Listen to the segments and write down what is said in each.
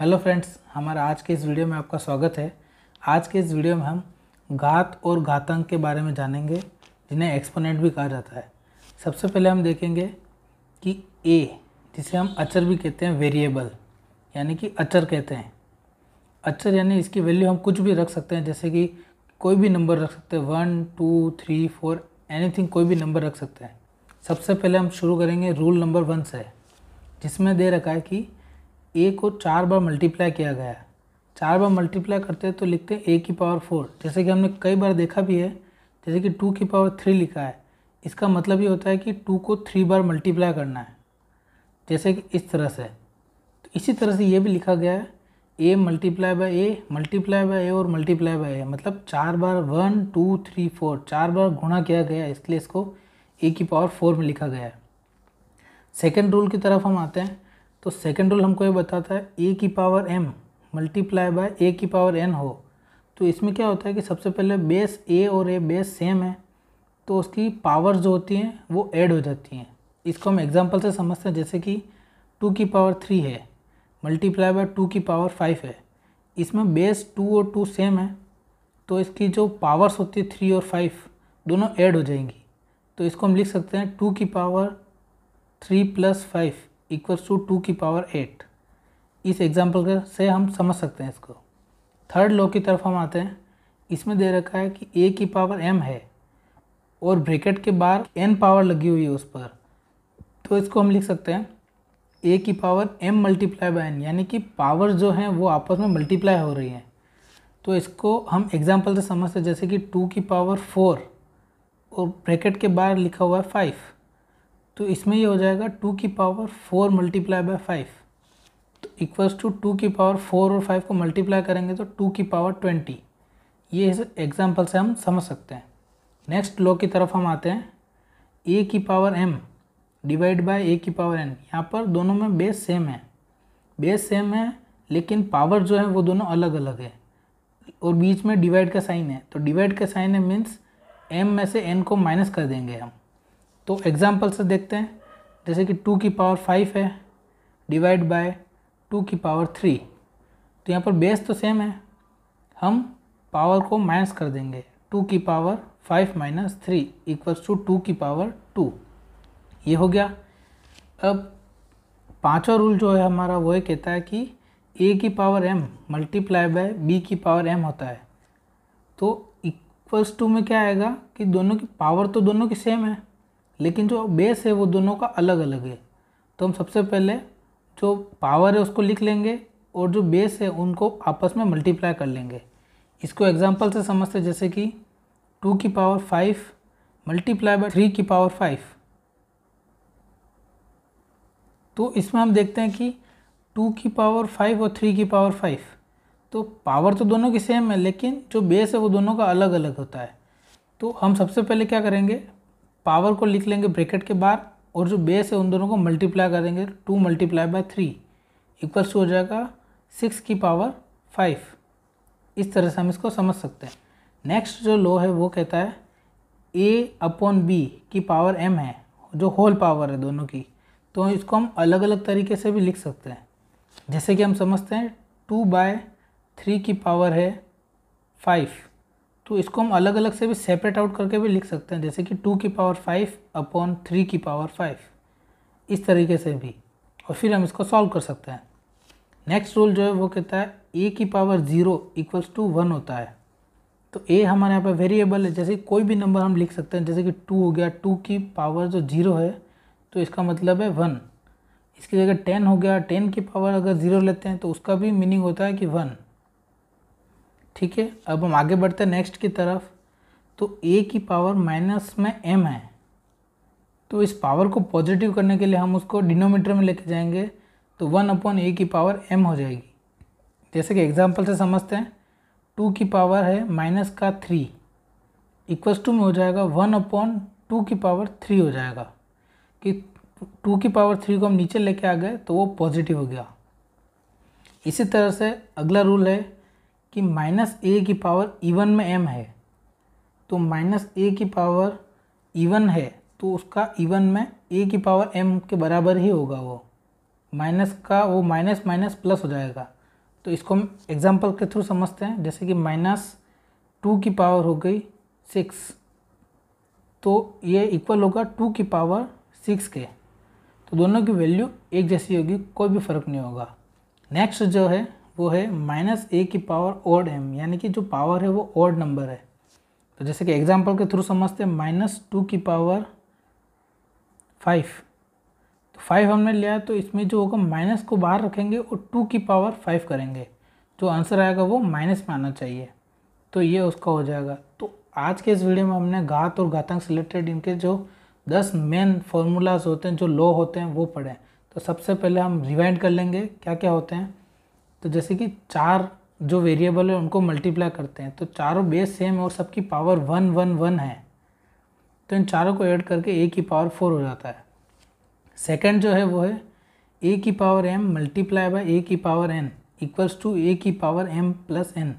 hello friends हमारा आज के इस वीडियो में आपका स्वागत है आज के इस वीडियो में हम घात और घातांक के बारे में जानेंगे जिन्हें एक्सपोनेंट भी कहा जाता है सबसे पहले हम देखेंगे कि ए जिसे हम अचर भी कहते हैं वेरिएबल यानी कि अचर कहते हैं अचर यानी इसकी वैल्यू हम कुछ भी रख सकते हैं जैसे कि कोई भी नंबर रख सकते हैं one two three four anything कोई भी नंबर रख सकते हैं सबसे पहले हम शुरू करेंगे रूल नंबर वन से जिसमें दे रखा है कि ए को चार बार मल्टीप्लाई किया गया है चार बार मल्टीप्लाई करते हैं तो लिखते हैं ए की पावर फोर जैसे कि हमने कई बार देखा भी है जैसे कि टू की पावर थ्री लिखा है इसका मतलब ये होता है कि टू को थ्री बार मल्टीप्लाई करना है जैसे कि इस तरह से तो इसी तरह से ये भी लिखा गया है a multiply by a multiply by a और मल्टीप्लाई बाय ए मतलब चार बार वन टू थ्री फोर चार बार गुणा किया गया है इसलिए इसको ए की पावर फोर में लिखा गया है सेकेंड रूल की तरफ हम आते हैं तो सेकेंड रूल हमको ये बताता है ए की power m multiply by a की पावर एन हो तो इसमें क्या होता है कि सबसे पहले बेस ए और ए बेस सेम है तो उसकी पावर जो होती हैं वो ऐड हो जाती हैं इसको हम एग्जाम्पल से समझते हैं जैसे कि टू की पावर थ्री है मल्टीप्लाई बाय टू की पावर फाइव है इसमें बेस टू और टू सेम है तो इसकी जो पावर्स होती है थ्री और फाइव दोनों ऐड हो जाएंगी तो इसको हम लिख सकते हैं टू की power three plus five equals to two की पावर एट इस एग्जाम्पल से हम समझ सकते हैं इसको थर्ड लॉ की तरफ हम आते हैं इसमें दे रखा है कि ए की पावर एम है और ब्रैकेट के बाहर एन पावर लगी हुई है उस पर तो इसको हम लिख सकते हैं ए की power m multiply by n यानी कि पावर जो है वो आपस में मल्टीप्लाई हो रही हैं तो इसको हम एग्जाम्पल से समझते जैसे कि टू की पावर फोर और ब्रैकेट के बाहर लिखा हुआ है फाइव तो इसमें ये हो जाएगा टू की power four multiply by five तो इक्वल्स टू टू की पावर फोर और फाइव को मल्टीप्लाई करेंगे तो टू की पावर ट्वेंटी ये इस एग्जाम्पल से हम समझ सकते हैं नेक्स्ट लॉ की तरफ हम आते हैं ए की power m divide by a की पावर एन यहाँ पर दोनों में बेस सेम है बेस सेम है लेकिन पावर जो है वो दोनों अलग अलग है और बीच में डिवाइड का साइन है तो डिवाइड का साइन है मीन्स एम में से एन को माइनस कर देंगे हम तो एग्जाम्पल से देखते हैं जैसे कि टू की पावर फाइव है डिवाइड बाय टू की पावर थ्री तो यहाँ पर बेस तो सेम है हम पावर को माइनस कर देंगे टू की power five minus three equals to two की पावर टू ये हो गया अब पांचवा रूल जो है हमारा वो ये कहता है कि ए की power m multiply by b की पावर एम होता है तो इक्वल्स टू में क्या आएगा कि दोनों की पावर तो दोनों की सेम है लेकिन जो बेस है वो दोनों का अलग अलग है तो हम सबसे पहले जो पावर है उसको लिख लेंगे और जो बेस है उनको आपस में मल्टीप्लाई कर लेंगे इसको एग्जाम्पल से समझते जैसे कि टू की power five multiply by three की पावर फाइव तो इसमें हम देखते हैं कि टू की पावर फाइव और थ्री की पावर फाइव तो पावर तो दोनों की सेम है लेकिन जो बेस है वो दोनों का अलग अलग होता है तो हम सबसे पहले क्या करेंगे पावर को लिख लेंगे ब्रैकेट के बाहर और जो बेस है उन दोनों को मल्टीप्लाई करेंगे two multiply by three equals हो जाएगा सिक्स की पावर फाइव इस तरह से हम इसको समझ सकते हैं नेक्स्ट जो लॉ है वो कहता है ए अपॉन बी की पावर एम है जो होल पावर है दोनों की तो इसको हम अलग अलग तरीके से भी लिख सकते हैं जैसे कि हम समझते हैं टू बाय थ्री की पावर है फाइव तो इसको हम अलग अलग से भी सेपरेट आउट करके भी लिख सकते हैं जैसे कि टू की पावर फाइव अपॉन थ्री की पावर फाइव इस तरीके से भी और फिर हम इसको सॉल्व कर सकते हैं नेक्स्ट रूल जो है वो कहता है ए की power zero equals to one होता है तो ए हमारे यहाँ पर वेरिएबल है जैसे कोई भी नंबर हम लिख सकते हैं जैसे कि टू हो गया टू की पावर जो जीरो है तो इसका मतलब है वन इसकी जगह टेन हो गया टेन की पावर अगर ज़ीरो लेते हैं तो उसका भी मीनिंग होता है कि वन ठीक है अब हम आगे बढ़ते हैं नेक्स्ट की तरफ तो ए की पावर माइनस में एम है तो इस पावर को पॉजिटिव करने के लिए हम उसको डिनोमीटर में लेके जाएंगे तो वन अपॉन ए की पावर एम हो जाएगी जैसे कि एग्जाम्पल से समझते हैं टू की पावर है माइनस का थ्री इक्वस टू में हो जाएगा वन अपॉन टू की पावर थ्री हो जाएगा कि टू की पावर थ्री को हम नीचे लेके आ गए तो वो पॉजिटिव हो गया इसी तरह से अगला रूल है कि माइनस ए की पावर इवन में एम है तो माइनस ए की पावर इवन है तो उसका इवन में ए की पावर एम के बराबर ही होगा वो माइनस का वो माइनस माइनस प्लस हो जाएगा तो इसको हम एग्जाम्पल के थ्रू समझते हैं जैसे कि माइनस टू की पावर हो गई सिक्स तो ये इक्वल होगा टू की पावर सिक्स के तो दोनों की वैल्यू एक जैसी होगी कोई भी फ़र्क नहीं होगा नेक्स्ट जो है वो है माइनस ए की पावर ओड एम यानी कि जो पावर है वो ओड नंबर है तो जैसे कि एग्जाम्पल के थ्रू समझते हैं माइनस टू की पावर फाइव तो फाइव हमने लिया तो इसमें जो होगा माइनस को बाहर रखेंगे और टू की पावर फाइव करेंगे जो आंसर आएगा वो माइनस में आना चाहिए तो ये उसका हो जाएगा तो आज के इस वीडियो में हमने घात और घातांक से रिलेटेड इनके जो दस मेन फॉर्मूलाज होते हैं जो लो होते हैं वो पढ़े तो सबसे पहले हम रिवाइंड कर लेंगे क्या क्या होते हैं तो जैसे कि चार जो वेरिएबल है उनको मल्टीप्लाई करते हैं तो चारों बेस सेम और सबकी पावर वन वन वन है तो इन चारों को ऐड करके ए की पावर फोर हो जाता है सेकंड जो है वो है ए की power m multiply by a की power n equals to a की पावर एम प्लस एन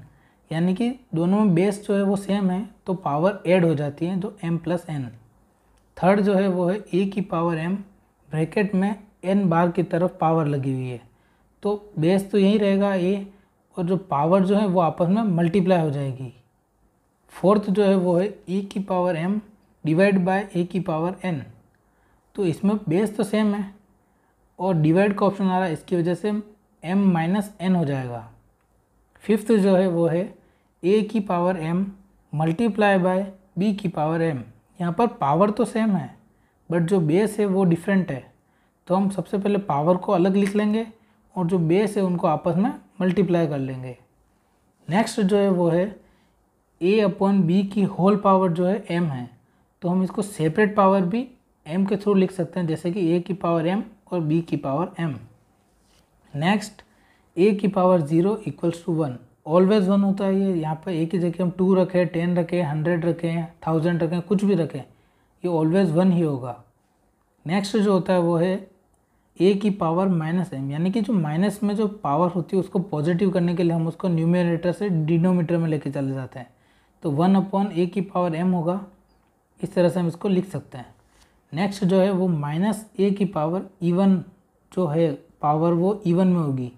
यानी कि दोनों में बेस जो है वो सेम है तो पावर ऐड हो जाती है जो एम प्लस एन थर्ड जो है वो है ए की पावर एम ब्रैकेट में एन बार की तरफ पावर लगी हुई है तो बेस तो यही रहेगा ए और जो पावर जो है वो आपस में मल्टीप्लाई हो जाएगी फोर्थ जो है वो है ए की power m divide by a की पावर एन तो इसमें बेस तो सेम है और डिवाइड का ऑप्शन आ रहा है इसकी वजह से एम माइनस एन हो जाएगा फिफ्थ जो है वो है ए की power m multiply by b की पावर एम यहाँ पर पावर तो सेम है बट जो बेस है वो डिफरेंट है तो हम सबसे पहले पावर को अलग लिख लेंगे और जो बेस है उनको आपस में मल्टीप्लाई कर लेंगे नेक्स्ट जो है वो है ए अपॉन बी की होल पावर जो है एम है तो हम इसको सेपरेट पावर भी एम के थ्रू लिख सकते हैं जैसे कि ए की पावर एम और बी की पावर एम नेक्स्ट ए की power zero equals to one always one होता है ये यहाँ पर ए की जगह हम टू रखें टेन रखें हंड्रेड रखें थाउजेंड रखें कुछ भी रखें ये ऑलवेज वन ही होगा नेक्स्ट जो होता है वो है ए की पावर माइनस एम यानी कि जो माइनस में जो पावर होती है उसको पॉजिटिव करने के लिए हम उसको न्यूमिनेटर से डिनोमीटर में लेके चले जाते हैं तो वन अपॉन ए की पावर एम होगा इस तरह से हम इसको लिख सकते हैं नेक्स्ट जो है वो माइनस ए की पावर इवन जो है पावर वो इवन में होगी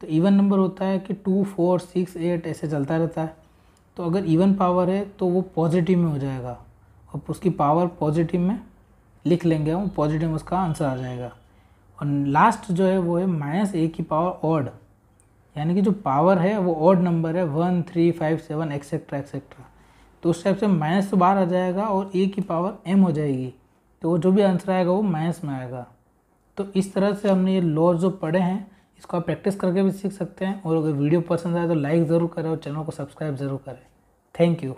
तो इवन नंबर होता है कि टू फोर सिक्स एट ऐसे चलता रहता है तो अगर इवन पावर है तो वो पॉजिटिव में हो जाएगा और उसकी पावर पॉजिटिव में लिख लेंगे हम पॉजिटिव उसका आंसर आ जाएगा और लास्ट जो है वो है माइनस ए की पावर ऑड यानी कि जो पावर है वो ऑड नंबर है one three five seven etcetera etcetera तो उस टाइप से माइनस तो बाहर आ जाएगा और ए की पावर एम हो जाएगी तो वो जो भी आंसर आएगा वो माइनस में आएगा तो इस तरह से हमने ये लॉज जो पढ़े हैं इसको आप प्रैक्टिस करके भी सीख सकते हैं और अगर वीडियो पसंद आए तो लाइक ज़रूर करें और चैनल को सब्सक्राइब ज़रूर करें थैंक यू